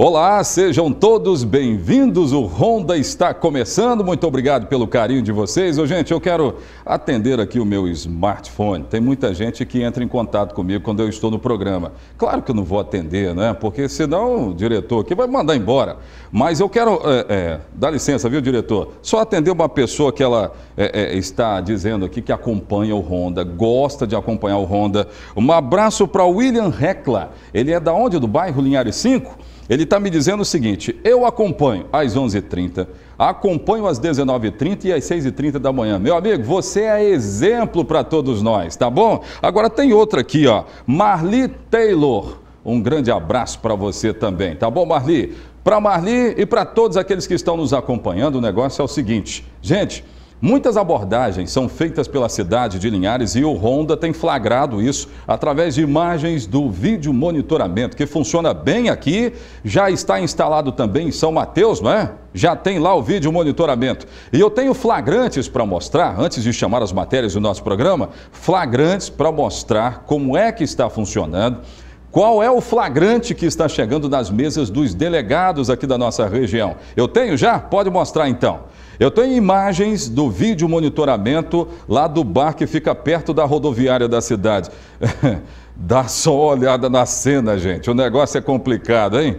Olá, sejam todos bem-vindos. O Ronda está começando. Muito obrigado pelo carinho de vocês. Ô, gente, eu quero atender aqui o meu smartphone. Tem muita gente que entra em contato comigo quando eu estou no programa. Claro que eu não vou atender, né? Porque senão o diretor aqui vai mandar embora. Mas eu quero. É, é, dá licença, viu, diretor? Só atender uma pessoa que ela é, está dizendo aqui que acompanha o Ronda, gosta de acompanhar o Ronda. Um abraço para William Recla. Ele é da onde? Do bairro Linhares 5? Ele está me dizendo o seguinte: eu acompanho às 11h30, acompanho às 19h30 e às 6h30 da manhã. Meu amigo, você é exemplo para todos nós, tá bom? Agora tem outra aqui, ó. Marli Taylor. Um grande abraço para você também, tá bom, Marli? Para Marli e para todos aqueles que estão nos acompanhando, o negócio é o seguinte: gente. Muitas abordagens são feitas pela cidade de Linhares e o Honda tem flagrado isso através de imagens do vídeo monitoramento, que funciona bem aqui, já está instalado também em São Mateus, não é? Já tem lá o vídeo monitoramento. E eu tenho flagrantes para mostrar, antes de chamar as matérias do nosso programa, flagrantes para mostrar como é que está funcionando qual é o flagrante que está chegando nas mesas dos delegados aqui da nossa região? Eu tenho já? Pode mostrar então. Eu tenho imagens do vídeo monitoramento lá do bar que fica perto da rodoviária da cidade. Dá só uma olhada na cena, gente. O negócio é complicado, hein?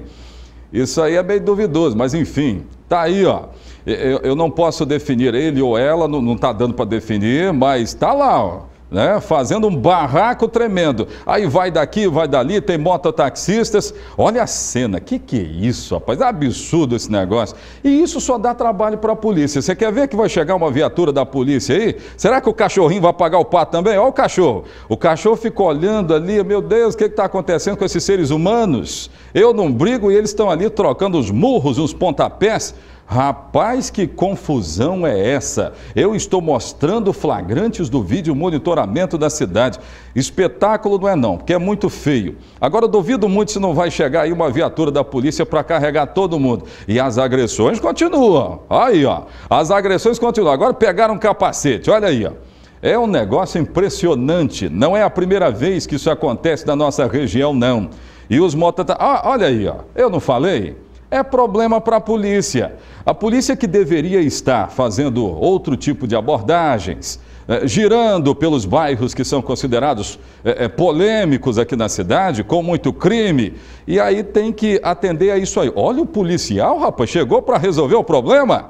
Isso aí é bem duvidoso, mas enfim, tá aí, ó. Eu, não posso definir ele ou ela, não, não tá dando para definir, mas tá lá, ó né? Fazendo um barraco tremendo. Aí vai daqui, vai dali, tem mototaxistas. Olha a cena, que que é isso, rapaz? É absurdo esse negócio. E isso só dá trabalho para a polícia. Você quer ver que vai chegar uma viatura da polícia aí? Será que o cachorrinho vai pagar o pato também? Olha o cachorro. O cachorro ficou olhando ali, meu Deus, o que está acontecendo com esses seres humanos? Eu não brigo e eles estão ali trocando os murros, uns pontapés. Rapaz, que confusão é essa? Eu estou mostrando flagrantes do vídeo monitoramento da cidade. Espetáculo não é não, porque é muito feio. Agora duvido muito se não vai chegar aí uma viatura da polícia para carregar todo mundo. E as agressões continuam. Aí, ó. As agressões continuam. Agora pegaram um capacete. Olha aí, ó. É um negócio impressionante. Não é a primeira vez que isso acontece na nossa região, não. E os mototáxis... Ah, olha aí, ó. Eu não falei? é problema para a polícia. A polícia que deveria estar fazendo outro tipo de abordagens, eh, girando pelos bairros que são considerados eh, eh, polêmicos aqui na cidade, com muito crime, e aí tem que atender a isso aí. Olha o policial, rapaz, chegou para resolver o problema?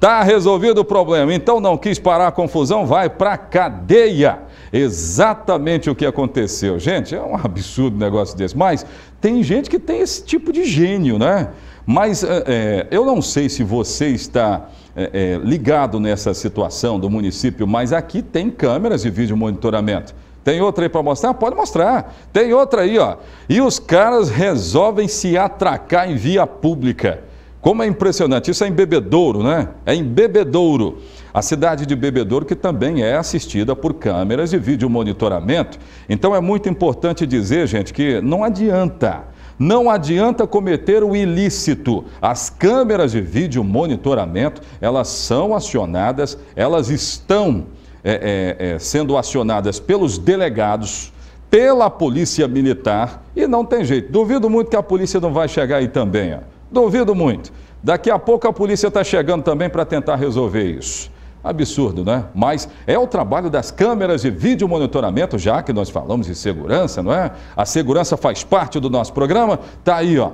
Tá resolvido o problema, então não quis parar a confusão, vai para cadeia. Exatamente o que aconteceu. Gente, é um absurdo negócio desse, mas tem gente que tem esse tipo de gênio, né? Mas é, eu não sei se você está é, ligado nessa situação do município, mas aqui tem câmeras de vídeo monitoramento. Tem outra aí para mostrar? Pode mostrar. Tem outra aí, ó. E os caras resolvem se atracar em via pública. Como é impressionante. Isso é em Bebedouro, né? É em Bebedouro. A cidade de Bebedouro, que também é assistida por câmeras de vídeo monitoramento. Então é muito importante dizer, gente, que não adianta não adianta cometer o ilícito. As câmeras de vídeo monitoramento, elas são acionadas, elas estão é, é, é, sendo acionadas pelos delegados, pela polícia militar, e não tem jeito. Duvido muito que a polícia não vai chegar aí também. Ó. Duvido muito. Daqui a pouco a polícia está chegando também para tentar resolver isso. Absurdo, não é? Mas é o trabalho das câmeras de vídeo monitoramento, já que nós falamos de segurança, não é? A segurança faz parte do nosso programa. Tá aí, ó.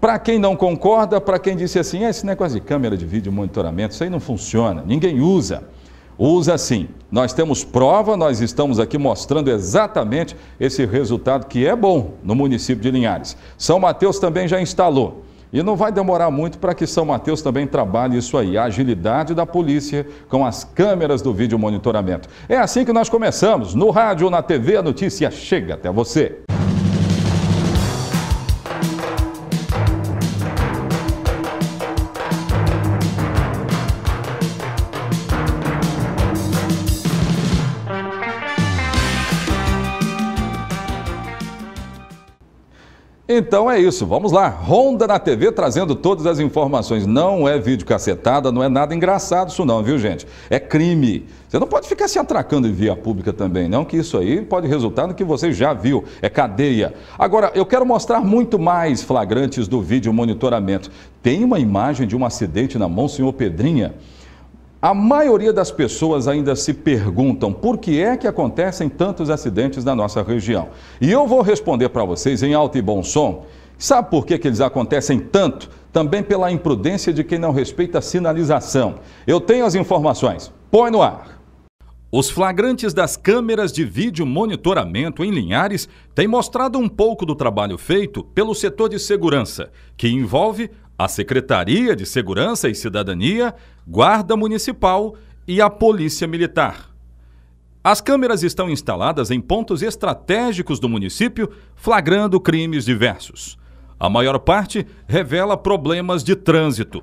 Para quem não concorda, para quem disse assim, é esse negócio de câmera de vídeo monitoramento, isso aí não funciona, ninguém usa. Usa sim. Nós temos prova, nós estamos aqui mostrando exatamente esse resultado que é bom no município de Linhares. São Mateus também já instalou. E não vai demorar muito para que São Mateus também trabalhe isso aí, a agilidade da polícia com as câmeras do vídeo monitoramento. É assim que nós começamos. No rádio, na TV, a notícia chega até você. Então é isso, vamos lá. Ronda na TV trazendo todas as informações. Não é vídeo cacetada, não é nada engraçado isso não, viu gente? É crime. Você não pode ficar se atracando em via pública também, não, que isso aí pode resultar no que você já viu, é cadeia. Agora, eu quero mostrar muito mais flagrantes do vídeo monitoramento. Tem uma imagem de um acidente na mão, senhor Pedrinha. A maioria das pessoas ainda se perguntam por que é que acontecem tantos acidentes na nossa região. E eu vou responder para vocês em alto e bom som. Sabe por que, que eles acontecem tanto? Também pela imprudência de quem não respeita a sinalização. Eu tenho as informações. Põe no ar. Os flagrantes das câmeras de vídeo monitoramento em Linhares têm mostrado um pouco do trabalho feito pelo setor de segurança, que envolve a Secretaria de Segurança e Cidadania, Guarda Municipal e a Polícia Militar. As câmeras estão instaladas em pontos estratégicos do município, flagrando crimes diversos. A maior parte revela problemas de trânsito.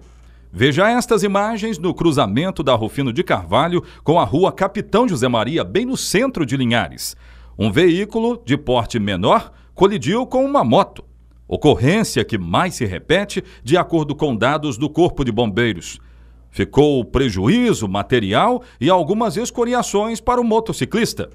Veja estas imagens no cruzamento da Rufino de Carvalho com a rua Capitão José Maria, bem no centro de Linhares. Um veículo de porte menor colidiu com uma moto ocorrência que mais se repete, de acordo com dados do Corpo de Bombeiros. Ficou prejuízo material e algumas escoriações para o motociclista.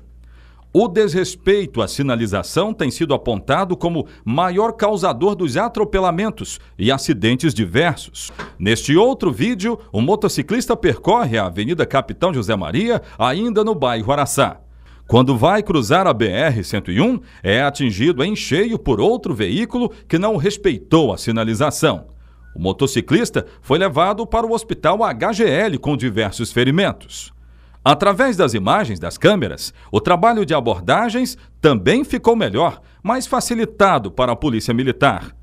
O desrespeito à sinalização tem sido apontado como maior causador dos atropelamentos e acidentes diversos. Neste outro vídeo, o um motociclista percorre a Avenida Capitão José Maria, ainda no bairro Araçá. Quando vai cruzar a BR-101, é atingido em cheio por outro veículo que não respeitou a sinalização. O motociclista foi levado para o hospital HGL com diversos ferimentos. Através das imagens das câmeras, o trabalho de abordagens também ficou melhor, mais facilitado para a Polícia Militar.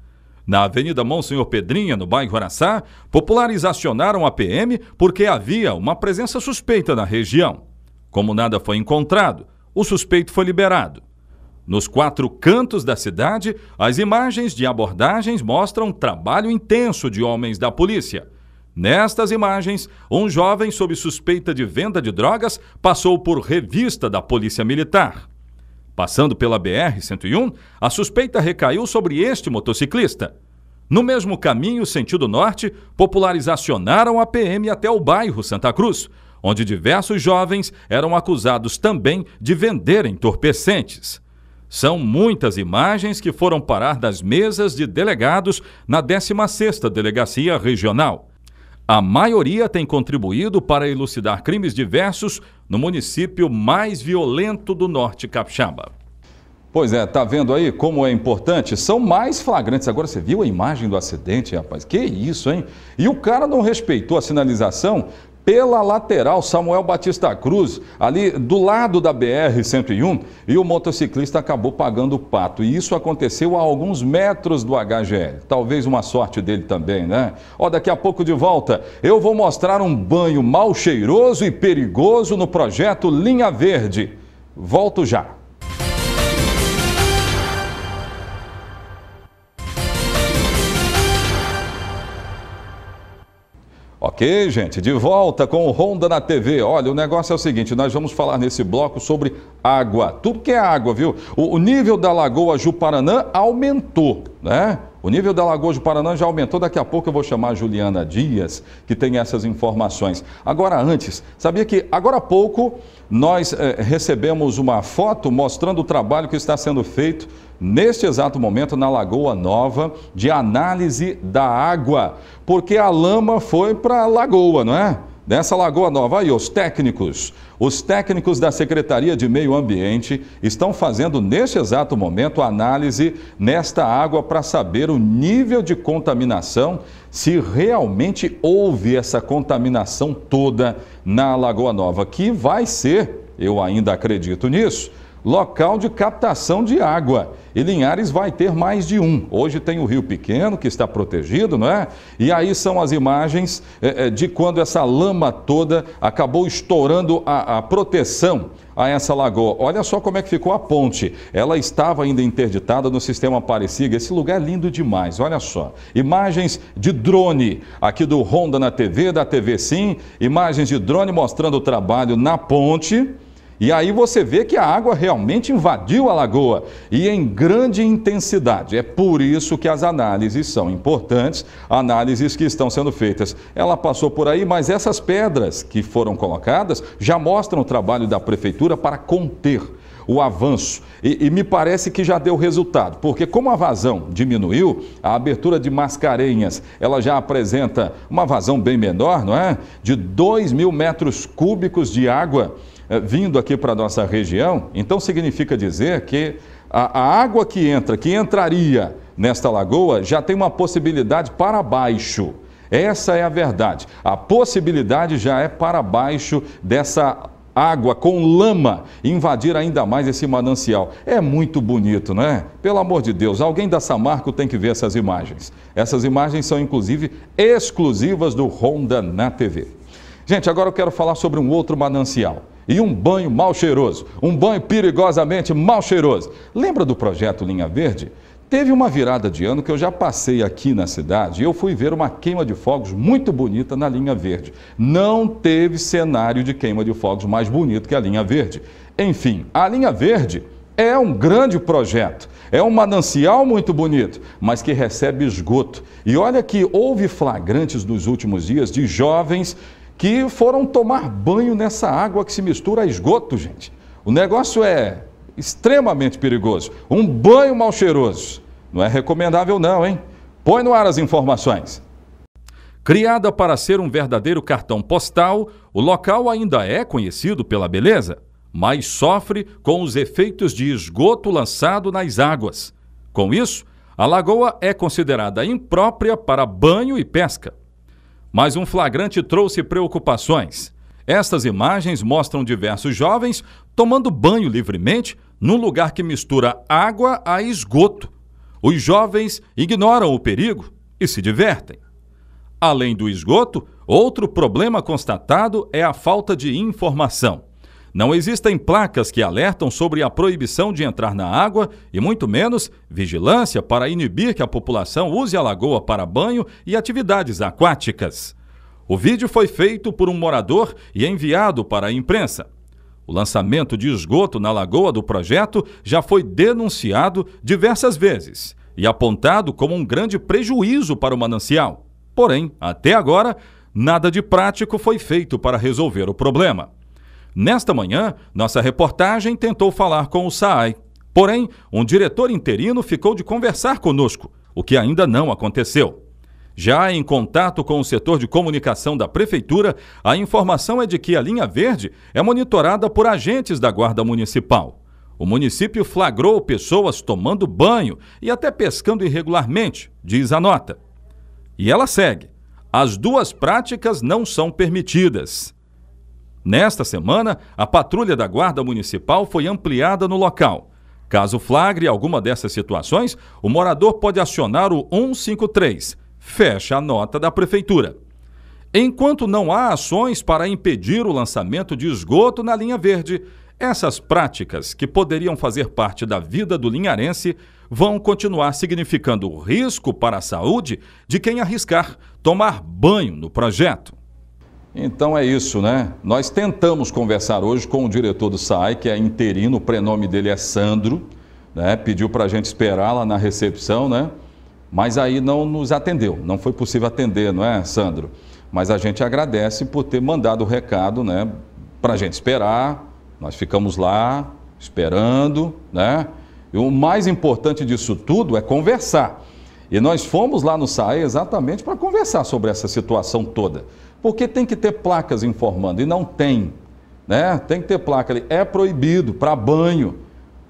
Na Avenida Monsenhor Pedrinha, no bairro Araçá, populares acionaram a PM porque havia uma presença suspeita na região. Como nada foi encontrado, o suspeito foi liberado. Nos quatro cantos da cidade, as imagens de abordagens mostram trabalho intenso de homens da polícia. Nestas imagens, um jovem sob suspeita de venda de drogas passou por revista da Polícia Militar. Passando pela BR-101, a suspeita recaiu sobre este motociclista. No mesmo caminho, sentido norte, populares acionaram a PM até o bairro Santa Cruz, onde diversos jovens eram acusados também de vender entorpecentes. São muitas imagens que foram parar das mesas de delegados na 16ª Delegacia Regional. A maioria tem contribuído para elucidar crimes diversos no município mais violento do Norte Capixaba. Pois é, tá vendo aí como é importante? São mais flagrantes. Agora você viu a imagem do acidente, rapaz? Que isso, hein? E o cara não respeitou a sinalização, pela lateral Samuel Batista Cruz, ali do lado da BR-101, e o motociclista acabou pagando o pato. E isso aconteceu a alguns metros do HGL. Talvez uma sorte dele também, né? Ó, daqui a pouco de volta, eu vou mostrar um banho mal cheiroso e perigoso no projeto Linha Verde. Volto já. Ok, gente, de volta com o Ronda na TV. Olha, o negócio é o seguinte: nós vamos falar nesse bloco sobre água. Tudo que é água, viu? O, o nível da Lagoa Juparanã aumentou, né? O nível da Lagoa do Paraná já aumentou. Daqui a pouco eu vou chamar a Juliana Dias, que tem essas informações. Agora, antes, sabia que agora há pouco nós eh, recebemos uma foto mostrando o trabalho que está sendo feito neste exato momento na Lagoa Nova de análise da água, porque a lama foi para a lagoa, não é? Nessa Lagoa Nova. Aí, os técnicos. Os técnicos da Secretaria de Meio Ambiente estão fazendo neste exato momento análise nesta água para saber o nível de contaminação, se realmente houve essa contaminação toda na Lagoa Nova, que vai ser, eu ainda acredito nisso, local de captação de água. E Linhares vai ter mais de um. Hoje tem o Rio Pequeno, que está protegido, não é? E aí são as imagens eh, eh, de quando essa lama toda acabou estourando a, a proteção a essa lagoa. Olha só como é que ficou a ponte. Ela estava ainda interditada no sistema Aparecida. Esse lugar é lindo demais, olha só. Imagens de drone aqui do Honda na TV, da TV Sim. Imagens de drone mostrando o trabalho na ponte. E aí você vê que a água realmente invadiu a lagoa e em grande intensidade. É por isso que as análises são importantes, análises que estão sendo feitas. Ela passou por aí, mas essas pedras que foram colocadas já mostram o trabalho da prefeitura para conter o avanço. E, e, me parece que já deu resultado, porque como a vazão diminuiu, a abertura de Mascarenhas, ela já apresenta uma vazão bem menor, não é? De 2 mil metros cúbicos de água eh, vindo aqui para a nossa região. Então significa dizer que a, a água que entra, que entraria nesta lagoa, já tem uma possibilidade para baixo. Essa é a verdade. A possibilidade já é para baixo dessa água com lama invadir ainda mais esse manancial. É muito bonito, né? Pelo amor de Deus, alguém da Samarco tem que ver essas imagens. Essas imagens são inclusive exclusivas do Honda na TV. Gente, agora eu quero falar sobre um outro manancial. E um banho mal cheiroso, um banho perigosamente mal cheiroso. Lembra do projeto Linha Verde? Teve uma virada de ano que eu já passei aqui na cidade e eu fui ver uma queima de fogos muito bonita na linha verde. Não teve cenário de queima de fogos mais bonito que a linha verde. Enfim, a linha verde é um grande projeto, é um manancial muito bonito, mas que recebe esgoto. E olha que houve flagrantes nos últimos dias de jovens que foram tomar banho nessa água que se mistura a esgoto, gente. O negócio é extremamente perigoso. Um banho mal cheiroso. Não é recomendável, não, hein? Põe no ar as informações. Criada para ser um verdadeiro cartão postal, o local ainda é conhecido pela beleza, mas sofre com os efeitos de esgoto lançado nas águas. Com isso, a lagoa é considerada imprópria para banho e pesca. Mas um flagrante trouxe preocupações. Estas imagens mostram diversos jovens tomando banho livremente num lugar que mistura água a esgoto. Os jovens ignoram o perigo e se divertem. Além do esgoto, outro problema constatado é a falta de informação. Não existem placas que alertam sobre a proibição de entrar na água e muito menos vigilância para inibir que a população use a lagoa para banho e atividades aquáticas. O vídeo foi feito por um morador e enviado para a imprensa. O lançamento de esgoto na lagoa do projeto já foi denunciado diversas vezes e apontado como um grande prejuízo para o manancial. Porém, até agora, nada de prático foi feito para resolver o problema. Nesta manhã, nossa reportagem tentou falar com o SAAI. Porém, um diretor interino ficou de conversar conosco, o que ainda não aconteceu. Já em contato com o setor de comunicação da Prefeitura, a informação é de que a linha verde é monitorada por agentes da Guarda Municipal. O município flagrou pessoas tomando banho e até pescando irregularmente, diz a nota. E ela segue: as duas práticas não são permitidas. Nesta semana, a patrulha da Guarda Municipal foi ampliada no local. Caso flagre alguma dessas situações, o morador pode acionar o 153 Fecha a nota da Prefeitura. Enquanto não há ações para impedir o lançamento de esgoto na linha verde, essas práticas, que poderiam fazer parte da vida do linharense, vão continuar significando risco para a saúde de quem arriscar tomar banho no projeto. Então é isso, né? Nós tentamos conversar hoje com o diretor do SAI, que é interino, o prenome dele é Sandro, né? Pediu para a gente esperar lá na recepção, né? Mas aí não nos atendeu, não foi possível atender, não é, Sandro? Mas a gente agradece por ter mandado o recado, né? Para a gente esperar, nós ficamos lá esperando, né? E o mais importante disso tudo é conversar. E nós fomos lá no SAE exatamente para conversar sobre essa situação toda. Porque tem que ter placas informando, e não tem. Né? Tem que ter placa ali. É proibido para banho.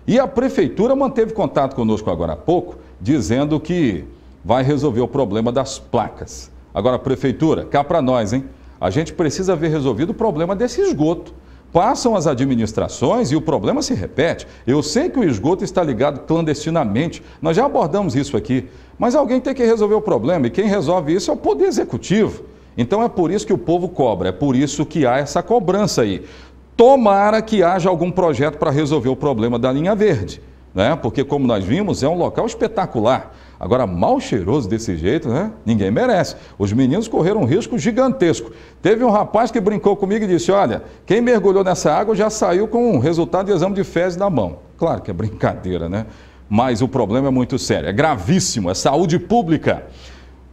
E a prefeitura manteve contato conosco agora há pouco dizendo que vai resolver o problema das placas. Agora, prefeitura, cá para nós, hein? A gente precisa ver resolvido o problema desse esgoto. Passam as administrações e o problema se repete. Eu sei que o esgoto está ligado clandestinamente, nós já abordamos isso aqui, mas alguém tem que resolver o problema e quem resolve isso é o Poder Executivo. Então é por isso que o povo cobra, é por isso que há essa cobrança aí. Tomara que haja algum projeto para resolver o problema da linha verde né? Porque como nós vimos, é um local espetacular. Agora, mal cheiroso desse jeito, né? Ninguém merece. Os meninos correram um risco gigantesco. Teve um rapaz que brincou comigo e disse: Olha, quem mergulhou nessa água já saiu com o resultado de exame de fezes na mão. Claro que é brincadeira, né? Mas o problema é muito sério, é gravíssimo, é saúde pública.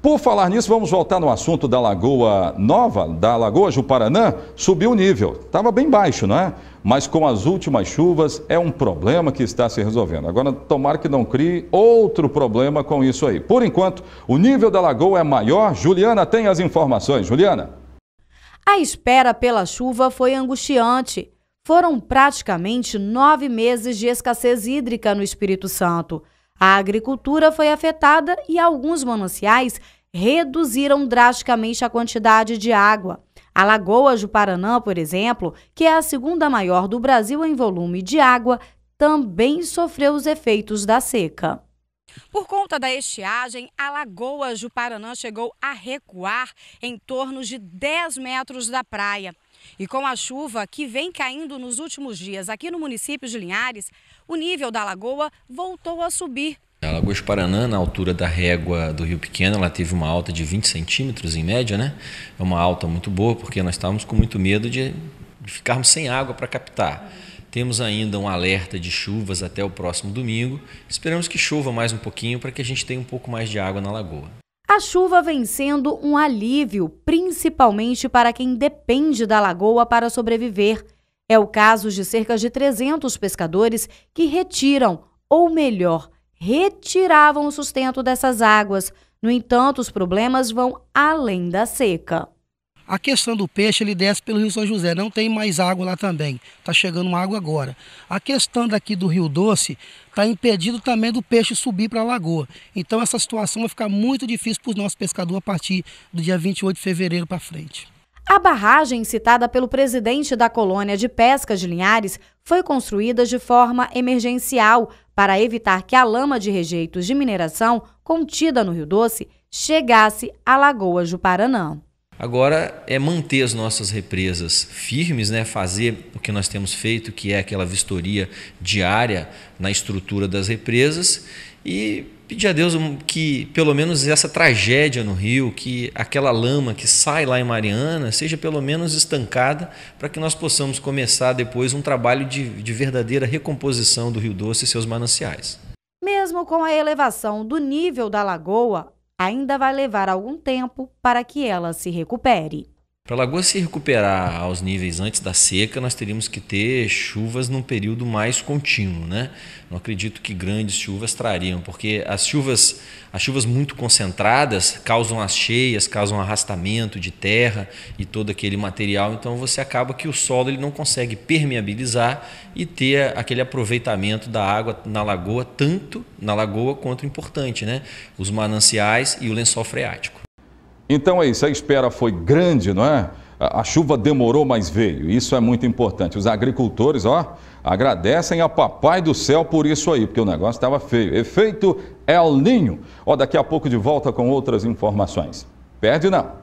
Por falar nisso, vamos voltar no assunto da Lagoa Nova, da Lagoa Juparanã, subiu o nível. Estava bem baixo, não é? Mas com as últimas chuvas é um problema que está se resolvendo. Agora, tomara que não crie outro problema com isso aí. Por enquanto, o nível da lagoa é maior. Juliana tem as informações. Juliana. A espera pela chuva foi angustiante. Foram praticamente nove meses de escassez hídrica no Espírito Santo. A agricultura foi afetada e alguns mananciais reduziram drasticamente a quantidade de água. A Lagoa Juparanã, por exemplo, que é a segunda maior do Brasil em volume de água, também sofreu os efeitos da seca. Por conta da estiagem, a Lagoa Juparanã chegou a recuar em torno de 10 metros da praia. E com a chuva que vem caindo nos últimos dias aqui no município de Linhares, o nível da lagoa voltou a subir. A Lagoa de Paranã, na altura da régua do Rio Pequeno, ela teve uma alta de 20 centímetros em média, né? É uma alta muito boa, porque nós estávamos com muito medo de, de ficarmos sem água para captar. Temos ainda um alerta de chuvas até o próximo domingo. Esperamos que chova mais um pouquinho para que a gente tenha um pouco mais de água na lagoa. A chuva vem sendo um alívio, principalmente para quem depende da lagoa para sobreviver. É o caso de cerca de 300 pescadores que retiram, ou melhor, retiravam o sustento dessas águas. No entanto, os problemas vão além da seca. A questão do peixe, ele desce pelo Rio São José, não tem mais água lá também, está chegando água agora. A questão daqui do Rio Doce está impedido também do peixe subir para a lagoa. Então essa situação vai ficar muito difícil para os nossos pescadores a partir do dia 28 de fevereiro para frente. A barragem citada pelo presidente da colônia de pesca de Linhares foi construída de forma emergencial para evitar que a lama de rejeitos de mineração contida no Rio Doce chegasse à Lagoa Juparanã. Agora é manter as nossas represas firmes, né? fazer o que nós temos feito, que é aquela vistoria diária na estrutura das represas e Pedir a Deus que pelo menos essa tragédia no rio, que aquela lama que sai lá em Mariana, seja pelo menos estancada, para que nós possamos começar depois um trabalho de, de verdadeira recomposição do Rio Doce e seus mananciais. Mesmo com a elevação do nível da lagoa, ainda vai levar algum tempo para que ela se recupere. Para a lagoa se recuperar aos níveis antes da seca, nós teríamos que ter chuvas num período mais contínuo, né? Não acredito que grandes chuvas trariam, porque as chuvas, as chuvas muito concentradas causam as cheias, causam arrastamento de terra e todo aquele material, então você acaba que o solo ele não consegue permeabilizar e ter aquele aproveitamento da água na lagoa, tanto na lagoa quanto importante, né? Os mananciais e o lençol freático. Então é isso, a espera foi grande, não é? A chuva demorou, mas veio. Isso é muito importante. Os agricultores, ó, agradecem a Papai do Céu por isso aí, porque o negócio estava feio. Efeito El Ninho. Ó, daqui a pouco de volta com outras informações. Perde não.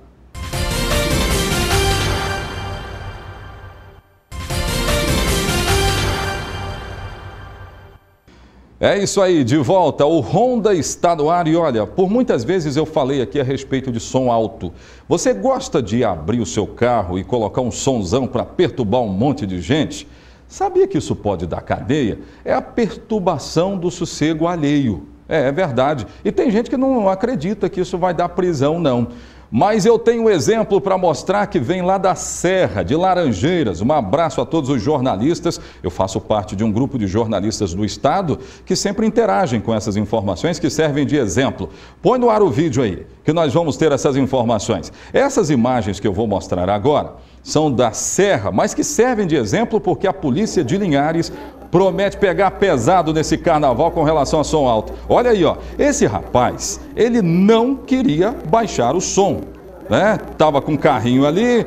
É isso aí, de volta. O Honda está no ar e olha, por muitas vezes eu falei aqui a respeito de som alto. Você gosta de abrir o seu carro e colocar um sonzão para perturbar um monte de gente? Sabia que isso pode dar cadeia? É a perturbação do sossego alheio. É, é verdade. E tem gente que não acredita que isso vai dar prisão, não. Mas eu tenho um exemplo para mostrar que vem lá da Serra, de Laranjeiras. Um abraço a todos os jornalistas. Eu faço parte de um grupo de jornalistas do Estado que sempre interagem com essas informações que servem de exemplo. Põe no ar o vídeo aí, que nós vamos ter essas informações. Essas imagens que eu vou mostrar agora são da Serra, mas que servem de exemplo porque a polícia de Linhares promete pegar pesado nesse carnaval com relação a som alto. Olha aí, ó, esse rapaz, ele não queria baixar o som, né? Tava com um carrinho ali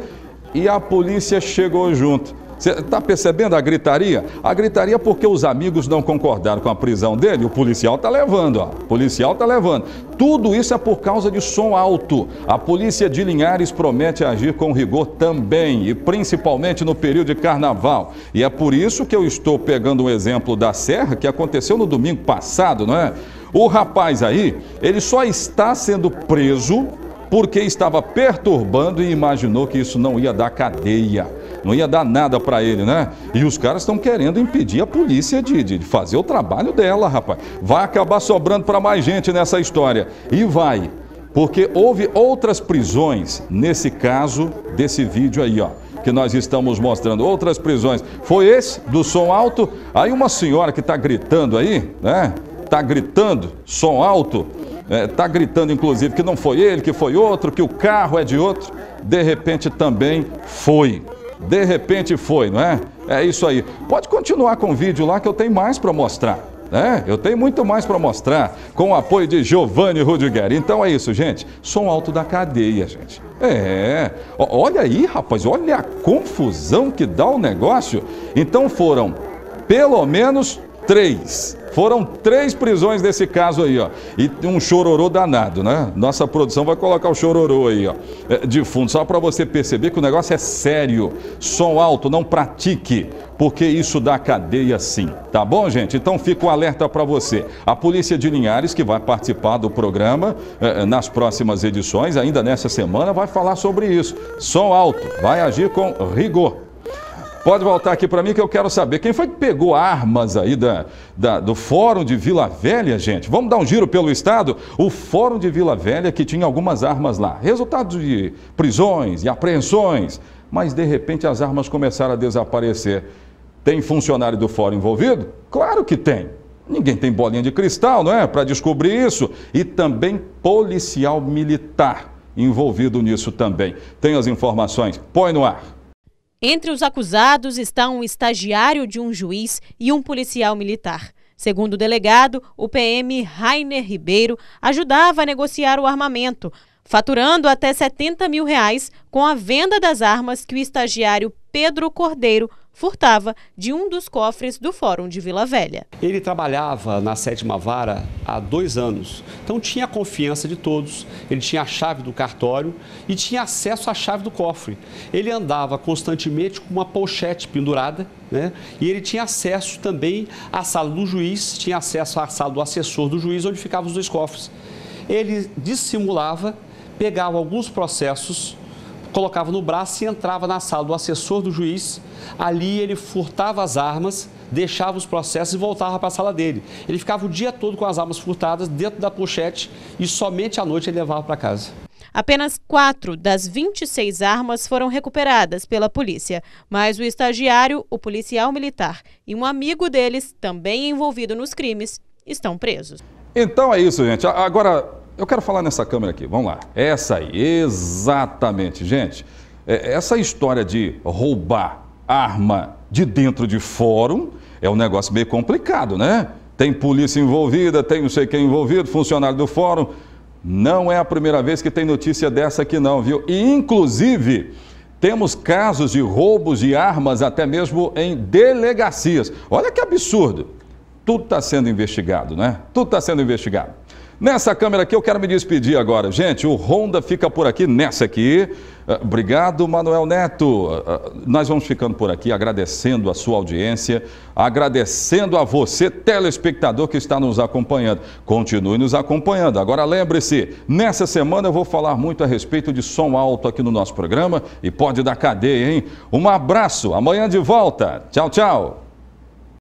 e a polícia chegou junto. Você está percebendo a gritaria? A gritaria porque os amigos não concordaram com a prisão dele. O policial está levando, ó. O policial está levando. Tudo isso é por causa de som alto. A polícia de Linhares promete agir com rigor também, e principalmente no período de carnaval. E é por isso que eu estou pegando um exemplo da Serra, que aconteceu no domingo passado, não é? O rapaz aí, ele só está sendo preso porque estava perturbando e imaginou que isso não ia dar cadeia. Não ia dar nada para ele, né? E os caras estão querendo impedir a polícia de, de fazer o trabalho dela, rapaz. Vai acabar sobrando para mais gente nessa história. E vai. Porque houve outras prisões nesse caso desse vídeo aí, ó que nós estamos mostrando, outras prisões. Foi esse do som alto. Aí uma senhora que está gritando aí, né? Está gritando, som alto. Está é, tá gritando, inclusive, que não foi ele, que foi outro, que o carro é de outro. De repente também foi. De repente foi, não é? É isso aí. Pode continuar com o vídeo lá que eu tenho mais para mostrar. É, eu tenho muito mais para mostrar com o apoio de Giovanni Rudiger. Então é isso, gente. Som alto da cadeia, gente. É. Olha aí, rapaz, olha a confusão que dá o negócio. Então foram pelo menos Três. Foram três prisões desse caso aí, ó. E um chororô danado, né? Nossa produção vai colocar o chororô aí, ó. É, de fundo, só para você perceber que o negócio é sério. Som alto, não pratique, porque isso dá cadeia sim. Tá bom, gente? Então fica o um alerta para você. A Polícia de Linhares, que vai participar do programa eh, nas próximas edições, ainda nessa semana, vai falar sobre isso. Som alto, vai agir com rigor. Pode voltar aqui para mim que eu quero saber quem foi que pegou armas aí da, da, do Fórum de Vila Velha, gente. Vamos dar um giro pelo estado. O Fórum de Vila Velha que tinha algumas armas lá, resultado de prisões e apreensões, mas de repente as armas começaram a desaparecer. Tem funcionário do Fórum envolvido? Claro que tem. Ninguém tem bolinha de cristal, não é? Para descobrir isso. E também policial militar envolvido nisso também. Tem as informações? Põe no ar. Entre os acusados está um estagiário de um juiz e um policial militar. Segundo o delegado, o PM Rainer Ribeiro ajudava a negociar o armamento, faturando até 70 mil reais com a venda das armas que o estagiário Pedro Cordeiro furtava de um dos cofres do Fórum de Vila Velha. Ele trabalhava na sétima vara há dois anos, então tinha a confiança de todos, ele tinha a chave do cartório e tinha acesso à chave do cofre. Ele andava constantemente com uma pochete pendurada né? E ele tinha acesso também à sala do juiz, tinha acesso à sala do assessor do juiz, onde ficavam os dois cofres. Ele dissimulava, pegava alguns processos colocava no braço e entrava na sala do assessor do juiz. Ali ele furtava as armas, deixava os processos e voltava para a sala dele. Ele ficava o dia todo com as armas furtadas dentro da pochete e somente à noite ele levava para casa. Apenas quatro das 26 armas foram recuperadas pela polícia, mas o estagiário, o policial militar e um amigo deles, também envolvido nos crimes, estão presos. Então é isso, gente. Agora, eu quero falar nessa câmera aqui, vamos lá. Essa aí, exatamente. Gente, é, essa história de roubar arma de dentro de fórum é um negócio meio complicado, né? Tem polícia envolvida, tem não sei quem envolvido, funcionário do fórum. Não é a primeira vez que tem notícia dessa aqui não, viu? E, inclusive, temos casos de roubos de armas até mesmo em delegacias. Olha que absurdo. Tudo está sendo investigado, né? Tudo está sendo investigado. Nessa câmera aqui eu quero me despedir agora. Gente, o Honda fica por aqui nessa aqui. Ah, obrigado, Manuel Neto. Ah, ah, nós vamos ficando por aqui agradecendo a sua audiência, agradecendo a você, telespectador, que está nos acompanhando. Continue nos acompanhando. Agora lembre-se, nessa semana eu vou falar muito a respeito de som alto aqui no nosso programa e pode dar cadeia, hein? Um abraço, amanhã de volta. Tchau, tchau.